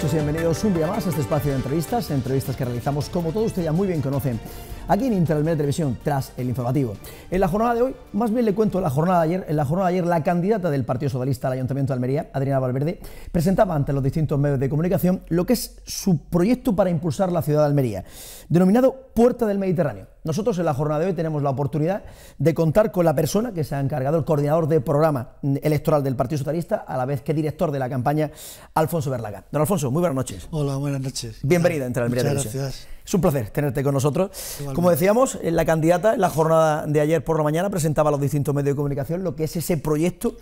Muchos y bienvenidos un día más a este espacio de entrevistas, entrevistas que realizamos como todos ustedes ya muy bien conocen aquí en Interalmería Televisión, tras el informativo. En la jornada de hoy, más bien le cuento la jornada de ayer. En la jornada de ayer, la candidata del Partido Socialista al Ayuntamiento de Almería, Adriana Valverde, presentaba ante los distintos medios de comunicación lo que es su proyecto para impulsar la ciudad de Almería, denominado Puerta del Mediterráneo. Nosotros en la jornada de hoy tenemos la oportunidad de contar con la persona que se ha encargado, el coordinador de programa electoral del Partido Socialista, a la vez que director de la campaña, Alfonso Berlaga. Don Alfonso, muy buenas noches. Hola, buenas noches. Bienvenida a Entre Televisión. Gracias. Es un placer tenerte con nosotros. Como decíamos, eh, la candidata en la jornada de ayer por la mañana presentaba a los distintos medios de comunicación lo que es ese proyecto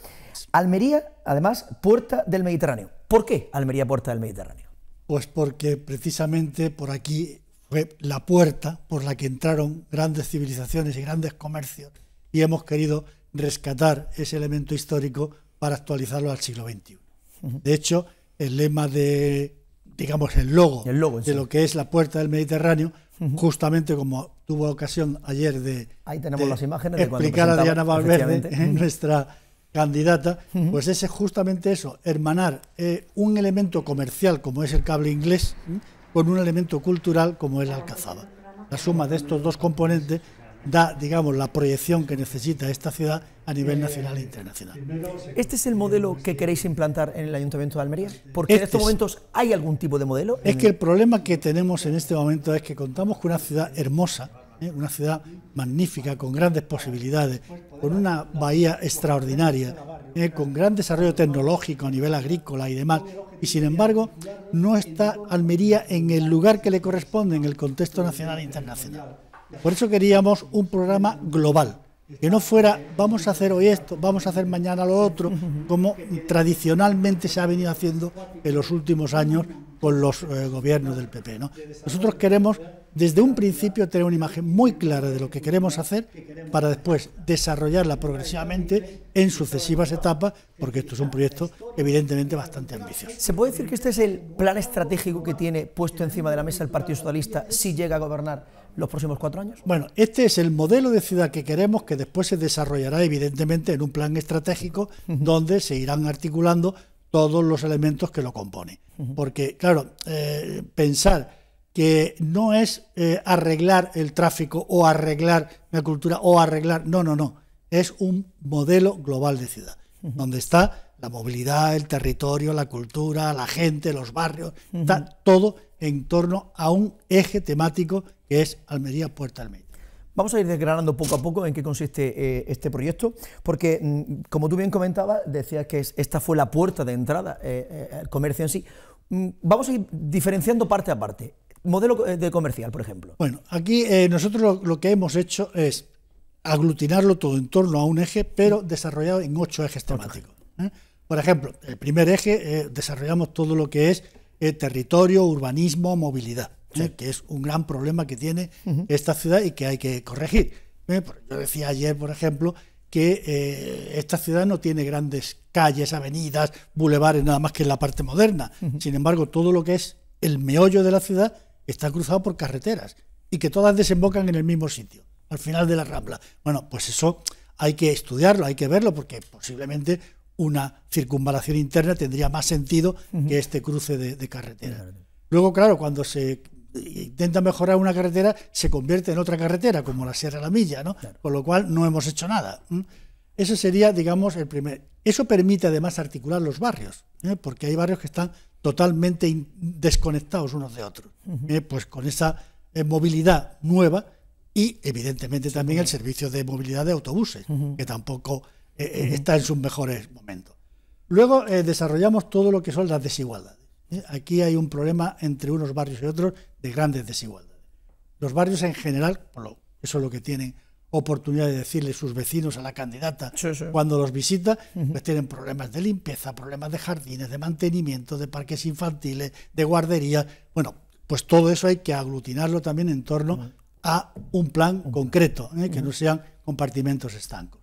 Almería, además, Puerta del Mediterráneo. ¿Por qué Almería Puerta del Mediterráneo? Pues porque precisamente por aquí fue la puerta por la que entraron grandes civilizaciones y grandes comercios y hemos querido rescatar ese elemento histórico para actualizarlo al siglo XXI. De hecho, el lema de digamos, el logo, de lo que es la puerta del Mediterráneo, justamente como tuvo ocasión ayer de, Ahí explicar a Diana Valverde, ¿eh? nuestra candidata, pues ese justamente eso, hermanar eh, un elemento comercial como es el cable inglés con un elemento cultural como es la alcazaba. La suma de estos dos componentes da, digamos, la proyección que necesita esta ciudad a nivel eh, nacional e internacional. ¿Este es el modelo que queréis implantar en el Ayuntamiento de Almería? Porque en este estos momentos hay algún tipo de modelo. Es que el problema que tenemos en este momento es que contamos con una ciudad hermosa, ¿eh? una ciudad magnífica, con grandes posibilidades, con una bahía extraordinaria, ¿eh? con gran desarrollo tecnológico a nivel agrícola y demás, y sin embargo no está Almería en el lugar que le corresponde en el contexto nacional e internacional. Por eso queríamos un programa global, que no fuera vamos a hacer hoy esto, vamos a hacer mañana lo otro, como tradicionalmente se ha venido haciendo en los últimos años con los eh, gobiernos del PP. Nosotros queremos desde un principio tener una imagen muy clara de lo que queremos hacer para después desarrollarla progresivamente en sucesivas etapas, porque esto es un proyecto evidentemente bastante ambicioso. ¿Se puede decir que este es el plan estratégico que tiene puesto encima de la mesa el Partido Socialista si llega a gobernar los próximos cuatro años? Bueno, este es el modelo de ciudad que queremos que después se desarrollará evidentemente en un plan estratégico donde se irán articulando todos los elementos que lo componen. Porque, claro, eh, pensar que no es eh, arreglar el tráfico o arreglar la cultura o arreglar, no, no, no, es un modelo global de ciudad, donde está la movilidad, el territorio, la cultura, la gente, los barrios, está todo en torno a un eje temático que es Almería Puerta Medio. Vamos a ir desgranando poco a poco en qué consiste eh, este proyecto, porque mm, como tú bien comentabas, decías que esta fue la puerta de entrada eh, al comercio en sí. Mm, vamos a ir diferenciando parte a parte modelo eh, de comercial, por ejemplo. Bueno, aquí eh, nosotros lo, que hemos hecho es aglutinarlo todo en torno a un eje, pero desarrollado en ocho ejes temáticos. ¿eh? Por ejemplo, el primer eje desarrollamos todo lo que es territorio, urbanismo, movilidad, que es un gran problema que tiene esta ciudad y que hay que corregir. Yo decía ayer, por ejemplo, que esta ciudad no tiene grandes calles, avenidas, bulevares, nada más que en la parte moderna. Sin embargo, todo lo que es el meollo de la ciudad Está cruzado por carreteras y que todas desembocan en el mismo sitio, al final de la rambla. Bueno, pues eso hay que estudiarlo, hay que verlo, porque posiblemente una circunvalación interna tendría más sentido que este cruce de, carretera Luego, claro, cuando se intenta mejorar una carretera, se convierte en otra carretera, como la Sierra de la Milla, ¿no? Con lo cual no hemos hecho nada. Eso sería, digamos, el primer. Eso permite además articular los barrios, ¿eh? porque hay barrios que están totalmente desconectados unos de otros, ¿eh? pues con esa eh, movilidad nueva y evidentemente también el servicio de movilidad de autobuses, que tampoco está en sus mejores momentos. Luego desarrollamos todo lo que son las desigualdades. Aquí hay un problema entre unos barrios y otros de grandes desigualdades. Los barrios en general, eso es lo que tienen oportunidad de decirle sus vecinos a la candidata cuando los visita, pues tienen problemas de limpieza, problemas de jardines, de mantenimiento, de parques infantiles, de guardería. Bueno, pues todo eso hay que aglutinarlo también en torno a un plan concreto, ¿eh? que no sean compartimentos estancos.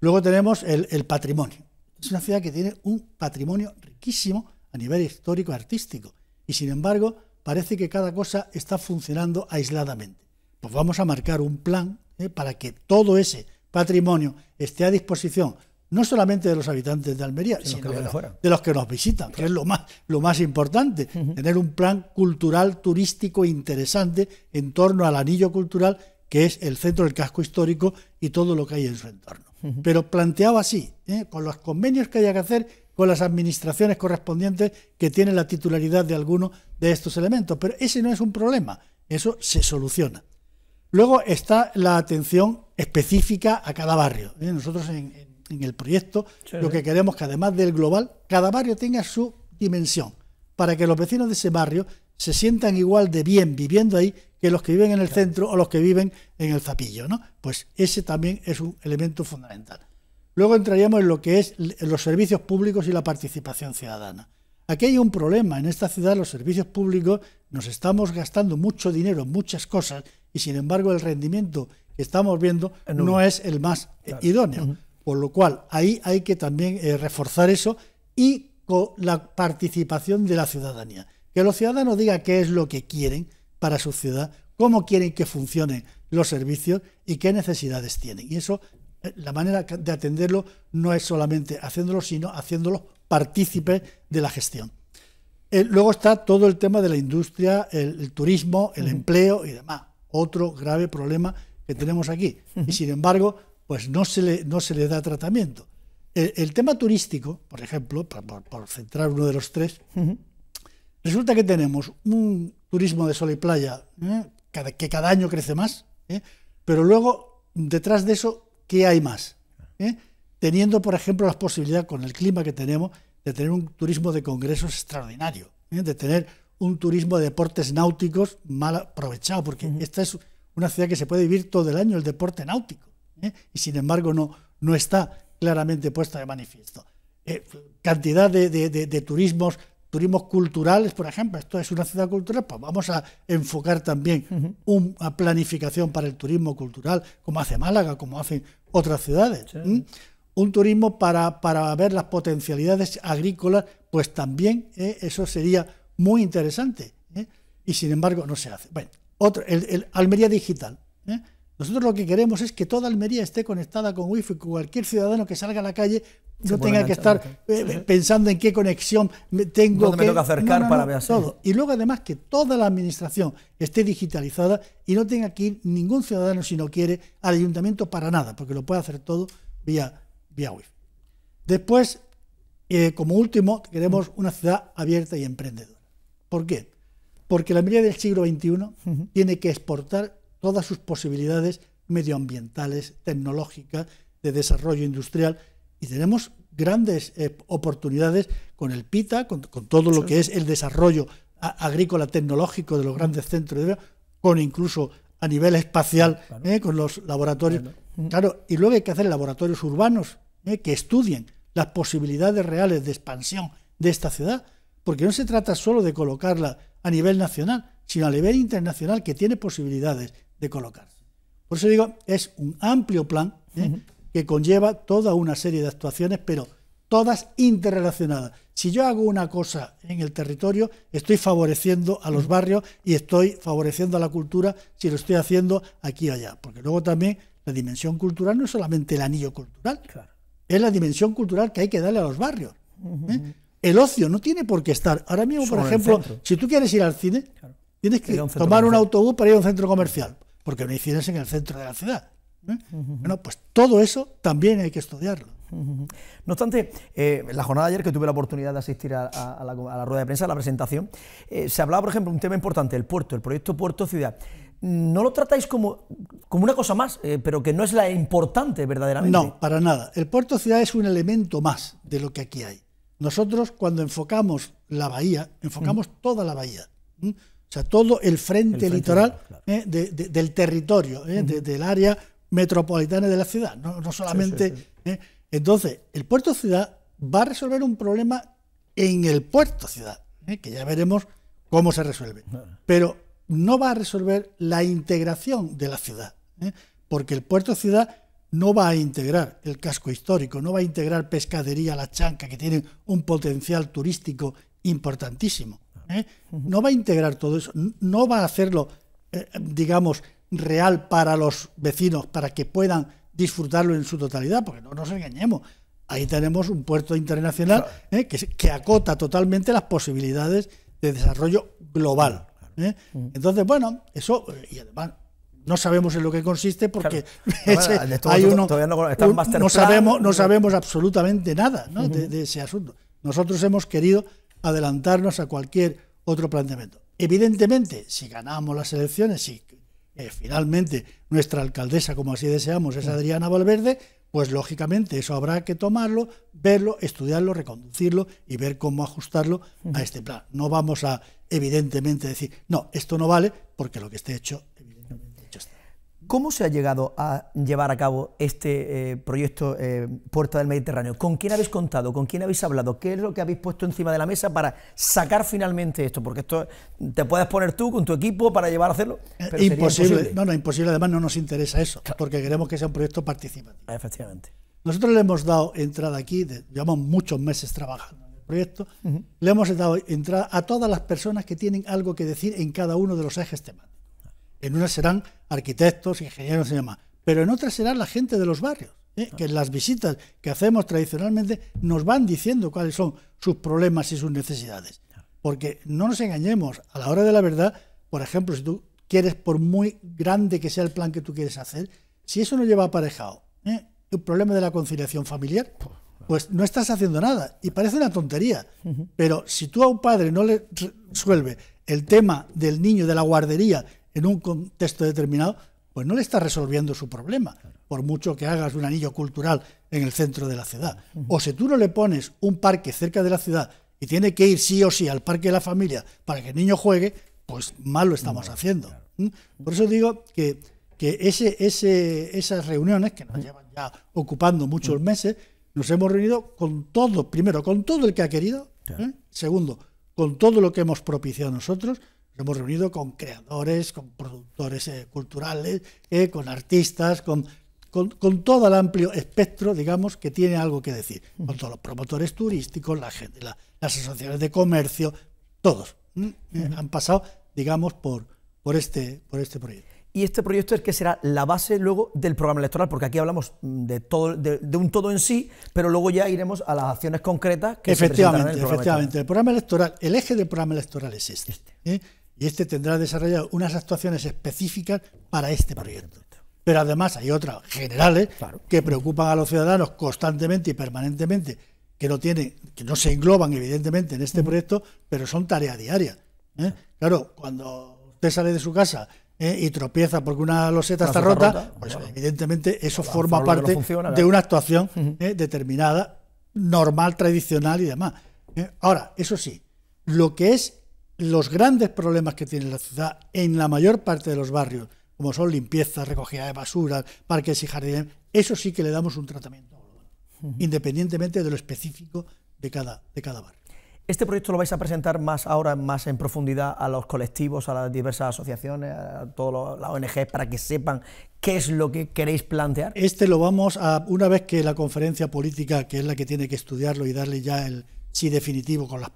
Luego tenemos el, el, patrimonio. Es una ciudad que tiene un patrimonio riquísimo a nivel histórico artístico y sin embargo parece que cada cosa está funcionando aisladamente. Pues vamos a marcar un plan ¿eh? para que todo ese patrimonio esté a disposición no solamente de los habitantes de Almería, sino, de, los, que nos visitan, que es lo más, lo más importante, tener un plan cultural turístico interesante en torno al anillo cultural que es el centro del casco histórico y todo lo que hay en su entorno. Pero planteado así, ¿eh? con los convenios que haya que hacer con las administraciones correspondientes que tienen la titularidad de alguno de estos elementos. Pero ese no es un problema, eso se soluciona. Luego está la atención específica a cada barrio. ¿Eh? Nosotros en, el proyecto lo que queremos que además del global, cada barrio tenga su dimensión, para que los vecinos de ese barrio se sientan igual de bien viviendo ahí que los que viven en el centro o los que viven en el zapillo. ¿no? Pues ese también es un elemento fundamental. Luego entraríamos en lo que es los servicios públicos y la participación ciudadana. Aquí hay un problema. En esta ciudad los servicios públicos nos estamos gastando mucho dinero en muchas cosas y sin embargo el rendimiento que estamos viendo no, es el más eh, idóneo. Por lo cual, ahí hay que también eh, reforzar eso y con la participación de la ciudadanía. Que los ciudadanos digan qué es lo que quieren para su ciudad, cómo quieren que funcionen los servicios y qué necesidades tienen. Y eso, eh, la manera de atenderlo no es solamente haciéndolo, sino haciéndolo partícipe de la gestión. luego está todo el tema de la industria, el, turismo, el empleo y demás otro grave problema que tenemos aquí. Y sin embargo, pues no se le, no se le da tratamiento. El, tema turístico, por ejemplo, por, centrar uno de los tres, resulta que tenemos un turismo de sol y playa ¿eh? que cada año crece más, ¿eh? pero luego, detrás de eso, ¿qué hay más? ¿Eh? Teniendo, por ejemplo, la posibilidad, con el clima que tenemos, de tener un turismo de congresos extraordinario, de tener un turismo de deportes náuticos mal aprovechado, porque esta es una ciudad que se puede vivir todo el año el deporte náutico, ¿eh? y sin embargo no, no está claramente puesta de manifiesto. Eh, cantidad de, de, turismos, turismos culturales, por ejemplo, esto es una ciudad cultural, pues vamos a enfocar también una planificación para el turismo cultural, como hace Málaga, como hacen otras ciudades. Un turismo para, para ver las potencialidades agrícolas, pues también ¿eh? eso sería muy interesante. ¿eh? Y sin embargo, no se hace. Bueno, otro, el, Almería Digital. ¿eh? Nosotros lo que queremos es que toda Almería esté conectada con Wi-Fi, cualquier ciudadano que salga a la calle no tenga que estar eh, pensando en qué conexión tengo que... acercar para ver todo. Y luego además que toda la administración esté digitalizada y no tenga que ir ningún ciudadano, si no quiere, al ayuntamiento para nada, porque lo puede hacer todo vía, vía Wi-Fi. Después, como último, queremos una ciudad abierta y emprendedora. ¿Por qué? Porque la medida del siglo XXI tiene que exportar todas sus posibilidades medioambientales, tecnológicas, de desarrollo industrial. Y tenemos grandes eh, oportunidades con el PITA, con, todo lo que es el desarrollo agrícola tecnológico de los grandes centros, de, con incluso a nivel espacial, eh, con los laboratorios. Claro. y luego hay que hacer laboratorios urbanos eh, que estudien las posibilidades reales de expansión de esta ciudad porque no se trata solo de colocarla a nivel nacional, sino a nivel internacional que tiene posibilidades de colocarse. Por eso digo, es un amplio plan ¿eh? que conlleva toda una serie de actuaciones, pero todas interrelacionadas. Si yo hago una cosa en el territorio, estoy favoreciendo a los barrios y estoy favoreciendo a la cultura si lo estoy haciendo aquí y allá. Porque luego también la dimensión cultural no es solamente el anillo cultural, es la dimensión cultural que hay que darle a los barrios. ¿eh? El ocio no tiene por qué estar. Ahora mismo, por ejemplo, si tú quieres ir al cine, tienes que tomar un autobús para ir a un centro comercial, porque no hay en el centro de la ciudad. ¿eh? Bueno, pues todo eso también hay que estudiarlo. No obstante, eh, la jornada ayer que tuve la oportunidad de asistir a, la, rueda de prensa, a la presentación, eh, se hablaba, por ejemplo, un tema importante, el puerto, el proyecto Puerto-Ciudad. No lo tratáis como, como una cosa más, pero que no es la importante verdaderamente. No, para nada. El puerto-ciudad es un elemento más de lo que aquí hay. Nosotros cuando enfocamos la bahía, enfocamos mm. toda la bahía. O sea, todo el frente, litoral ¿eh? del territorio, ¿eh? del área metropolitana de la ciudad, no, solamente... ¿eh? Entonces, el puerto ciudad va a resolver un problema en el puerto ciudad, que ya veremos cómo se resuelve. Pero no va a resolver la integración de la ciudad, porque el puerto ciudad no va a integrar el casco histórico, no va a integrar pescadería La Chanca, que tiene un potencial turístico importantísimo. ¿eh? No va a integrar todo eso, no va a hacerlo, eh, digamos, real para los vecinos, para que puedan disfrutarlo en su totalidad, porque no nos engañemos. Ahí tenemos un puerto internacional ¿eh? que, que, acota totalmente las posibilidades de desarrollo global. Entonces, bueno, eso, y además no sabemos en lo que consiste porque no, hay no, sabemos, no sabemos absolutamente nada de, ese asunto. Nosotros hemos querido adelantarnos a cualquier otro planteamiento. Evidentemente, si ganamos las elecciones, y eh, finalmente nuestra alcaldesa, como así deseamos, es Adriana Valverde, pues lógicamente eso habrá que tomarlo, verlo, estudiarlo, reconducirlo y ver cómo ajustarlo a este plan. No vamos a, evidentemente, decir, no, esto no vale, porque lo que esté hecho, ¿Cómo se ha llegado a llevar a cabo este eh, proyecto eh, Puerta del Mediterráneo? ¿Con quién habéis contado? ¿Con quién habéis hablado? ¿Qué es lo que habéis puesto encima de la mesa para sacar finalmente esto? Porque esto te puedes poner tú con tu equipo para llevar a hacerlo. imposible. No, no, imposible. Además, no nos interesa eso, porque queremos que sea un proyecto participativo. Ah, efectivamente. Nosotros le hemos dado entrada aquí, llevamos muchos meses trabajando en el proyecto, le hemos dado entrada a todas las personas que tienen algo que decir en cada uno de los ejes temáticos. En unas serán arquitectos, ingenieros y demás, pero en otras serán la gente de los barrios, ¿eh? que en las visitas que hacemos tradicionalmente nos van diciendo cuáles son sus problemas y sus necesidades. Porque no nos engañemos, a la hora de la verdad, por ejemplo, si tú quieres, por muy grande que sea el plan que tú quieres hacer, si eso no lleva aparejado ...el ¿eh? un problema de la conciliación familiar, pues, pues no estás haciendo nada. Y parece una tontería, pero si tú a un padre no le resuelve el tema del niño de la guardería en un contexto determinado, pues no le está resolviendo su problema, por mucho que hagas un anillo cultural en el centro de la ciudad. O si tú no le pones un parque cerca de la ciudad y tiene que ir sí o sí al parque de la familia para que el niño juegue, pues mal lo estamos haciendo. Por eso digo que, que ese, ese, esas reuniones, que nos llevan ya ocupando muchos meses, nos hemos reunido con todo, primero, con todo el que ha querido, ¿eh? segundo, con todo lo que hemos propiciado nosotros, hemos reunido con creadores, con productores eh, culturales, eh, con artistas, con, con, todo el amplio espectro, digamos, que tiene algo que decir. Con todos los promotores turísticos, la las asociaciones de comercio, todos eh, han pasado, digamos, por, por, este, por este proyecto y este proyecto es que será la base luego del programa electoral, porque aquí hablamos de todo, de, un todo en sí, pero luego ya iremos a las acciones concretas que efectivamente, se en el programa efectivamente. El programa electoral, el eje del programa electoral es este, este y este tendrá desarrollado unas actuaciones específicas para este proyecto. Pero además hay otras generales que preocupan a los ciudadanos constantemente y permanentemente, que no tienen, que no se engloban evidentemente en este proyecto, pero son tarea diaria. ¿eh? Claro, cuando usted sale de su casa ¿eh? y tropieza porque una loseta está rota, pues evidentemente eso forma parte de una actuación ¿eh? determinada, normal, tradicional y demás. ahora, eso sí, lo que es los grandes problemas que tiene la ciudad en la mayor parte de los barrios, como son limpieza, recogida de basura, parques y jardines, eso sí que le damos un tratamiento, independientemente de lo específico de cada, de cada barrio. ¿Este proyecto lo vais a presentar más ahora, más en profundidad a los colectivos, a las diversas asociaciones, a todas las ONG, para que sepan qué es lo que queréis plantear? Este lo vamos a, una vez que la conferencia política, que es la que tiene que estudiarlo y darle ya el sí definitivo con las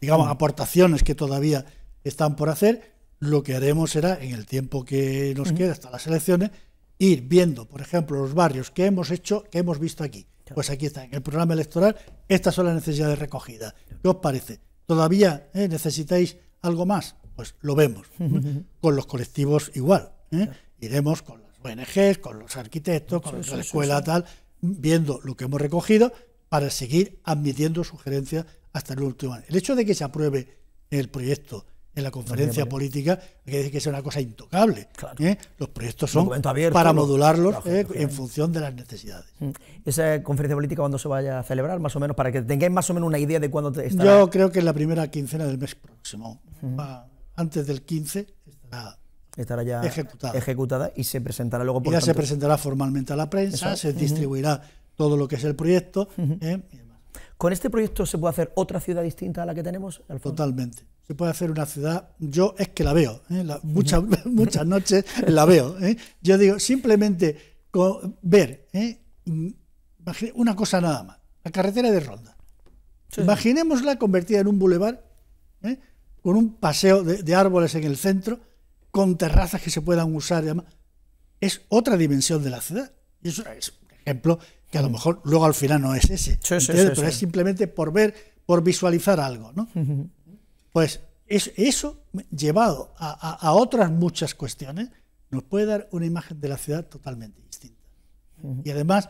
digamos, mm. aportaciones que todavía están por hacer, lo que haremos será, en el tiempo que nos queda hasta las elecciones, ir viendo, por ejemplo, los barrios que hemos hecho, que hemos visto aquí. Pues aquí está, en el programa electoral, estas son las necesidades recogidas. ¿Qué os parece? ¿Todavía eh, necesitáis algo más? Pues lo vemos. ¿eh? Con los colectivos igual. ¿eh? Iremos con las ONGs, con los arquitectos, con la escuela tal, viendo lo que hemos recogido para seguir admitiendo sugerencias hasta el último. El hecho de que se apruebe el proyecto en la conferencia política quiere decir que es una cosa intocable. ¿eh? Los proyectos son para modularlos ¿eh? en función de las necesidades. Mm. ¿Esa conferencia política cuándo se vaya a celebrar, más o menos, para que tengáis más o menos una idea de cuándo estará? Yo creo que en la primera quincena del mes próximo. Antes del 15 estará ya ejecutada. y se presentará luego por y ya se presentará formalmente a la prensa, se distribuirá todo lo que es el proyecto. ¿Con este proyecto se puede hacer otra ciudad distinta a la que tenemos? Totalmente. Se puede hacer una ciudad, yo es que la veo, ¿eh? muchas, muchas noches la veo. ¿eh? Yo digo, simplemente ver, ¿eh? Mm, una cosa nada más, la carretera de Ronda. Imaginémosla convertida en un bulevar, ¿eh? con un paseo de, árboles en el centro, con terrazas que se puedan usar. Es otra dimensión de la ciudad. Y eso es un ejemplo que a lo mejor luego al final no es ese, pero es simplemente por ver, por visualizar algo, ¿no? Pues eso, llevado a, otras muchas cuestiones nos puede dar una imagen de la ciudad totalmente distinta. Y además,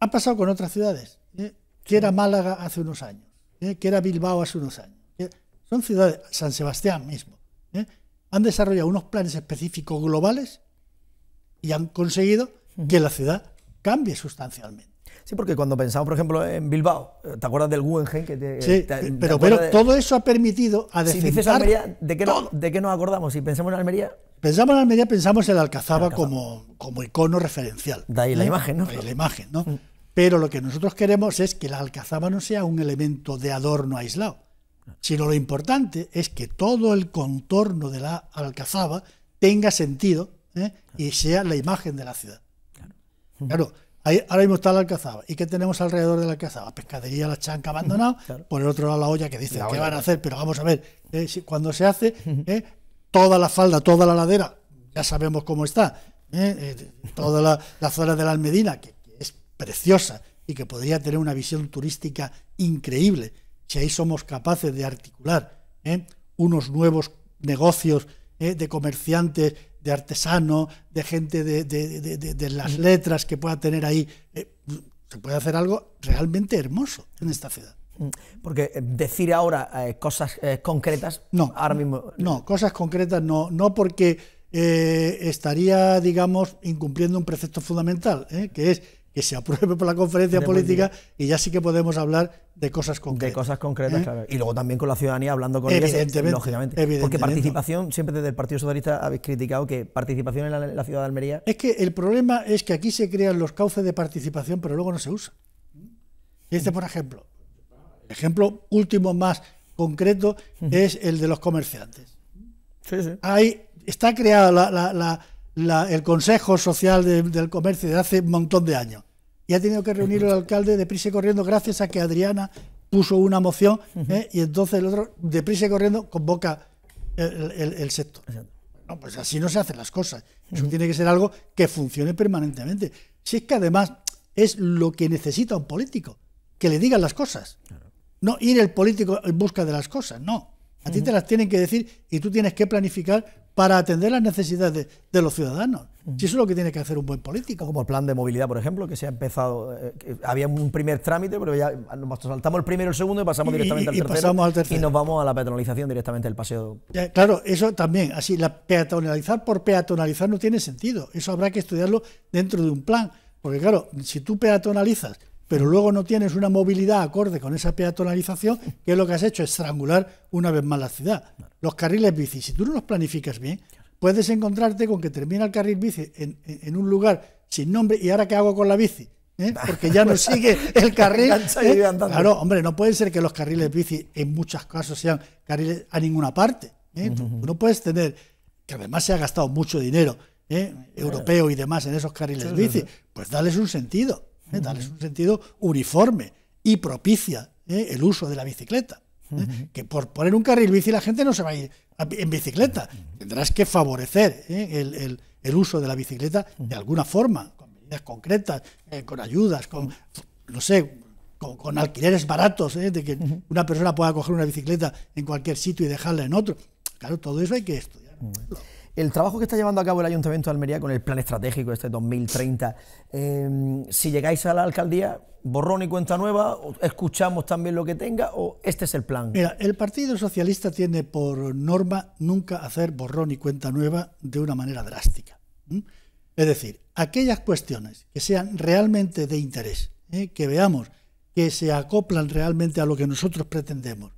ha pasado con otras ciudades, ¿eh? que era Málaga hace unos años, ¿eh? que era Bilbao hace unos años. ¿eh? Son ciudades, San Sebastián mismo, han desarrollado unos planes específicos globales y han conseguido que la ciudad Cambia sustancialmente. Sí, porque cuando pensamos, por ejemplo, en Bilbao, eh, ¿te acuerdas del Guggenheim? Que eh, sí, pero, todo eso ha permitido a Si dices Almería, ¿de qué, ¿de nos acordamos? Si pensamos en Almería... Pensamos en Almería, pensamos en la Alcazaba. Como, como icono referencial. De ahí la ¿eh? imagen, ¿no? De la imagen, ¿no? Mm. Pero lo que nosotros queremos es que la Alcazaba no sea un elemento de adorno aislado, sino lo importante es que todo el contorno de la Alcazaba tenga sentido y sea la imagen de la ciudad. Claro, ahí, ahora mismo está la alcazaba. ¿Y qué tenemos alrededor de la alcazaba? Pescadería La Chanca abandonada, por el otro lado la olla que dicen, que van a hacer? Pero vamos a ver, eh, cuando se hace, eh, toda la falda, toda la ladera, ya sabemos cómo está, eh, toda la, zona de la Almedina, que, es preciosa y que podría tener una visión turística increíble, si ahí somos capaces de articular unos nuevos negocios de comerciantes, de artesano, de gente de, las letras que pueda tener ahí. Eh, se puede hacer algo realmente hermoso en esta ciudad. Mm, porque eh, decir ahora eh, cosas concretas, no, ahora mismo. No, cosas concretas no, no porque estaría, digamos, incumpliendo un precepto fundamental, que es que se apruebe por la conferencia política y ya sí que podemos hablar de cosas concretas. De cosas concretas, ¿eh? claro. Y luego también con la ciudadanía, hablando con ellos, lógicamente. Porque participación, siempre desde el Partido Socialista habéis criticado que participación en la, ciudad de Almería... Es que el problema es que aquí se crean los cauces de participación, pero luego no se usa. Este, por ejemplo, ejemplo último más concreto es el de los comerciantes. Ahí está creada la el Consejo Social del Comercio de hace un montón de años. Y ha tenido que reunir el alcalde de y corriendo gracias a que Adriana puso una moción ¿eh? y entonces el otro deprisa y corriendo convoca el, el sector. No, pues así no se hacen las cosas. Eso tiene que ser algo que funcione permanentemente. Si es que además es lo que necesita un político, que le digan las cosas. No ir el político en busca de las cosas, no. A ti te las tienen que decir y tú tienes que planificar para atender las necesidades de los ciudadanos. Mm. Si eso es lo que tiene que hacer un buen político. Como el plan de movilidad, por ejemplo, que se ha empezado. Eh, había un primer trámite, pero ya nos saltamos el primero y el segundo y pasamos directamente al, tercero, Y nos vamos a la peatonalización directamente del paseo. claro, eso también. Así, la peatonalizar por peatonalizar no tiene sentido. Eso habrá que estudiarlo dentro de un plan. Porque, claro, si tú peatonalizas pero luego no tienes una movilidad acorde con esa peatonalización, que es lo que has hecho, estrangular una vez más la ciudad. Los carriles bici, si tú no los planificas bien, puedes encontrarte con que termina el carril bici en, un lugar sin nombre y ahora qué hago con la bici. ¿Eh? porque ya no sigue el carril. ¿eh? Claro, hombre, no puede ser que los carriles bici en muchos casos sean carriles a ninguna parte. ¿eh? No puedes tener, que además se ha gastado mucho dinero europeo y demás en esos carriles bici, pues dales un sentido. ¿eh? Es darles un sentido uniforme y propicia ¿eh? el uso de la bicicleta. ¿eh? Que por poner un carril bici la gente no se va a ir en bicicleta. Tendrás que favorecer el, uso de la bicicleta de alguna forma, con medidas concretas, con ayudas, con, no sé, con, alquileres baratos, de que una persona pueda coger una bicicleta en cualquier sitio y dejarla en otro. Claro, todo eso hay que estudiarlo. El trabajo que está llevando a cabo el Ayuntamiento de Almería con el plan estratégico este 2030, em, si llegáis a la alcaldía, borrón y cuenta nueva, escuchamos también lo que tenga o este es el plan. Mira, el Partido Socialista tiene por norma nunca hacer borrón y cuenta nueva de una manera drástica. Es decir, aquellas cuestiones que sean realmente de interés, ¿eh? que veamos que se acoplan realmente a lo que nosotros pretendemos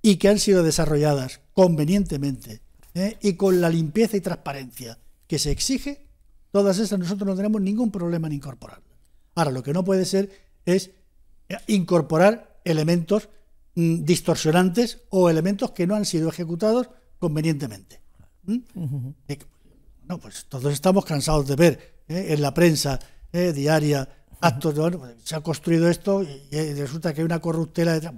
y que han sido desarrolladas convenientemente ¿eh? y con la limpieza y transparencia que se exige, todas esas nosotros no tenemos ningún problema en incorporarlas. Ahora, lo que no puede ser es eh, incorporar elementos mm, distorsionantes o elementos que no han sido ejecutados convenientemente. ¿Mm? Eh, pues todos estamos cansados de ver en la prensa diaria actos de pues, se ha construido esto y, resulta que hay una corruptela detrás.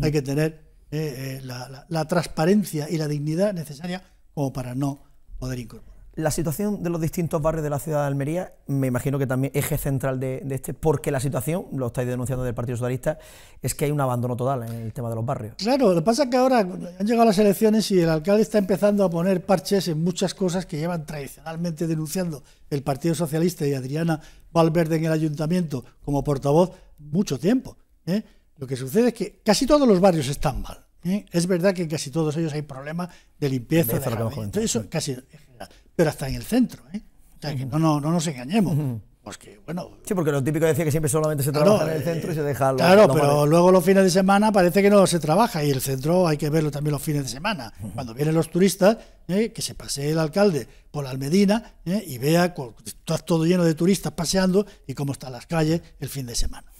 hay que tener eh, eh, la, transparencia y la dignidad necesaria como para no poder incorporar. La situación de los distintos barrios de la ciudad de Almería, me imagino que también eje central de, este, porque la situación, lo estáis denunciando del Partido Socialista, es que hay un abandono total en el tema de los barrios. Claro, lo que pasa es que ahora han llegado las elecciones y el alcalde está empezando a poner parches en muchas cosas que llevan tradicionalmente denunciando el Partido Socialista y Adriana Valverde en el ayuntamiento como portavoz mucho tiempo. ¿eh? Lo que sucede es que casi todos los barrios están mal. ¿eh? Es verdad que en casi todos ellos hay problemas de limpieza, de, eso casi pero hasta en el centro. ¿eh? no, nos engañemos. Pues sí, porque lo típico decía que siempre solamente se trabaja en el eh, centro y se deja Claro, pero luego los fines de semana parece que no se trabaja y el centro hay que verlo también los fines de semana. Cuando vienen los turistas, que se pasee el alcalde por la Almedina y vea todo lleno de turistas paseando y cómo están las calles el fin de semana.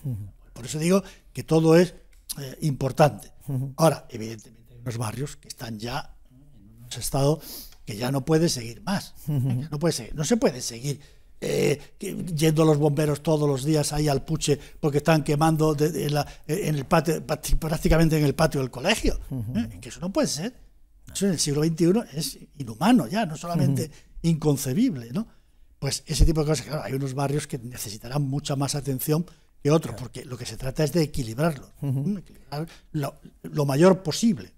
Por eso digo que todo es eh, importante. Ahora, evidentemente, hay unos barrios que están ya en un estado que ya no puede seguir más. No, puede no se puede seguir eh, yendo los bomberos todos los días ahí al puche porque están quemando eh, en el patio, prácticamente en el patio del colegio. Que eso no puede ser. Eso en el siglo XXI es inhumano ya, no solamente inconcebible. ¿no? Pues ese tipo de cosas, hay unos barrios que necesitarán mucha más atención que otro, porque lo que se trata es de equilibrarlo, mm, lo, mayor posible.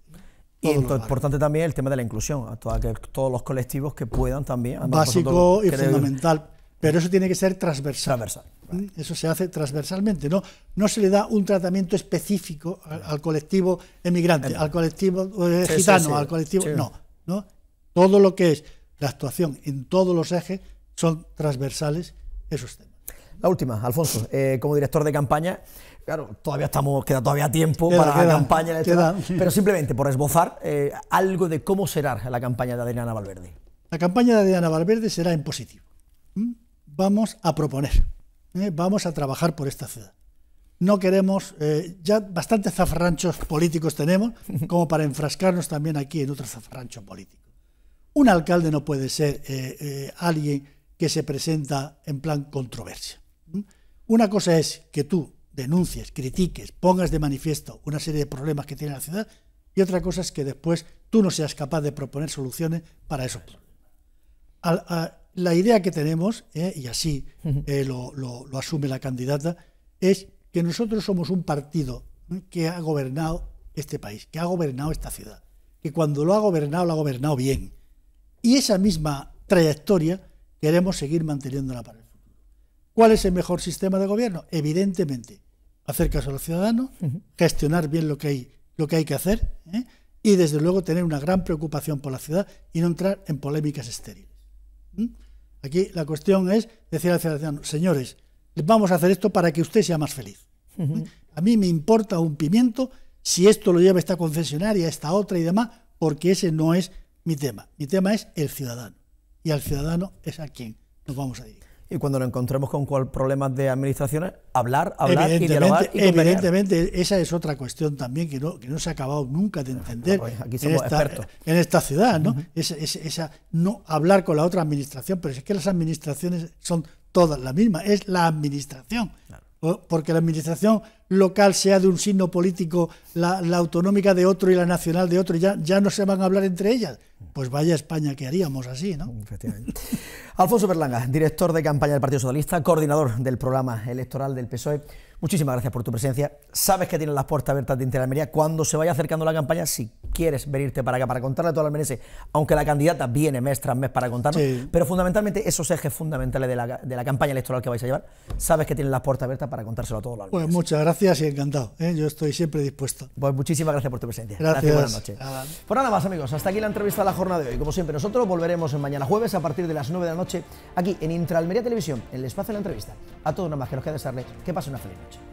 Y importante también el tema de la inclusión, a todos los colectivos que puedan también. Básico y fundamental, pero eso tiene que ser transversal. Mm, eso se hace transversalmente, no, no se le da un tratamiento específico al, colectivo emigrante, al colectivo eh, gitano, al colectivo... No, no, todo lo que es la actuación en todos los ejes son transversales esos temas. La última, Alfonso, eh, como director de campaña, claro, todavía estamos, queda todavía tiempo para la campaña, pero simplemente por esbozar eh, algo de cómo será la campaña de Adriana Valverde. La campaña de Adriana Valverde será en positivo. ¿Mm? Vamos a proponer, ¿eh? vamos a trabajar por esta ciudad. No queremos, ya bastantes zafarranchos políticos tenemos, como para enfrascarnos también aquí en otro zafarrancho político. Un alcalde no puede ser alguien que se presenta en plan controversia. Una cosa es que tú denuncies, critiques, pongas de manifiesto una serie de problemas que tiene la ciudad y otra cosa es que después tú no seas capaz de proponer soluciones para esos problemas. la idea que tenemos, eh, y así eh, lo, asume la candidata, es que nosotros somos un partido que ha gobernado este país, que ha gobernado esta ciudad, que cuando lo ha gobernado, lo ha gobernado bien. Y esa misma trayectoria queremos seguir manteniendo la palabra. ¿Cuál es el mejor sistema de gobierno? Evidentemente, hacer caso a los ciudadanos, gestionar bien lo que hay, lo que, hay que hacer ¿eh? y, desde luego, tener una gran preocupación por la ciudad y no entrar en polémicas estériles. Aquí la cuestión es decir al ciudadano, señores, vamos a hacer esto para que usted sea más feliz. A mí me importa un pimiento si esto lo lleva esta concesionaria, esta otra y demás, porque ese no es mi tema. Mi tema es el ciudadano. Y al ciudadano es a quien nos vamos a dirigir y cuando nos encontremos con problemas de administraciones, hablar, hablar y dialogar. evidentemente, esa es otra cuestión también que no, que no se ha acabado nunca de ah, entender pues aquí en, esta, ciudad, ¿no? esa, no hablar con la otra administración, pero es que las administraciones son todas las mismas, es la administración. Porque la administración local sea de un signo político, la, autonómica de otro y la nacional de otro, ya, ya no se van a hablar entre ellas. Pues vaya España que haríamos así, ¿no? Efectivamente. Alfonso Berlanga, director de campaña del Partido Socialista, coordinador del programa electoral del PSOE. Muchísimas gracias por tu presencia. Sabes que tienes las puertas abiertas de Interalmería. Cuando se vaya acercando la campaña, si quieres venirte para acá para contarle a todos los aunque la candidata viene mes tras mes para contarnos, pero fundamentalmente esos ejes fundamentales de la, campaña electoral que vais a llevar, sabes que tienes las puertas abiertas para contárselo a todos los almerenses. Pues muchas gracias y encantado. ¿eh? Yo estoy siempre dispuesto. Pues muchísimas gracias por tu presencia. Gracias. buenas noches. Pues nada más, amigos. Hasta aquí la entrevista la jornada de hoy. Como siempre, nosotros volveremos mañana jueves a partir de las 9 de la noche aquí en Intraalmería Televisión, en el espacio de la entrevista. A todos nada más que nos queda desearle que pase una feliz noche.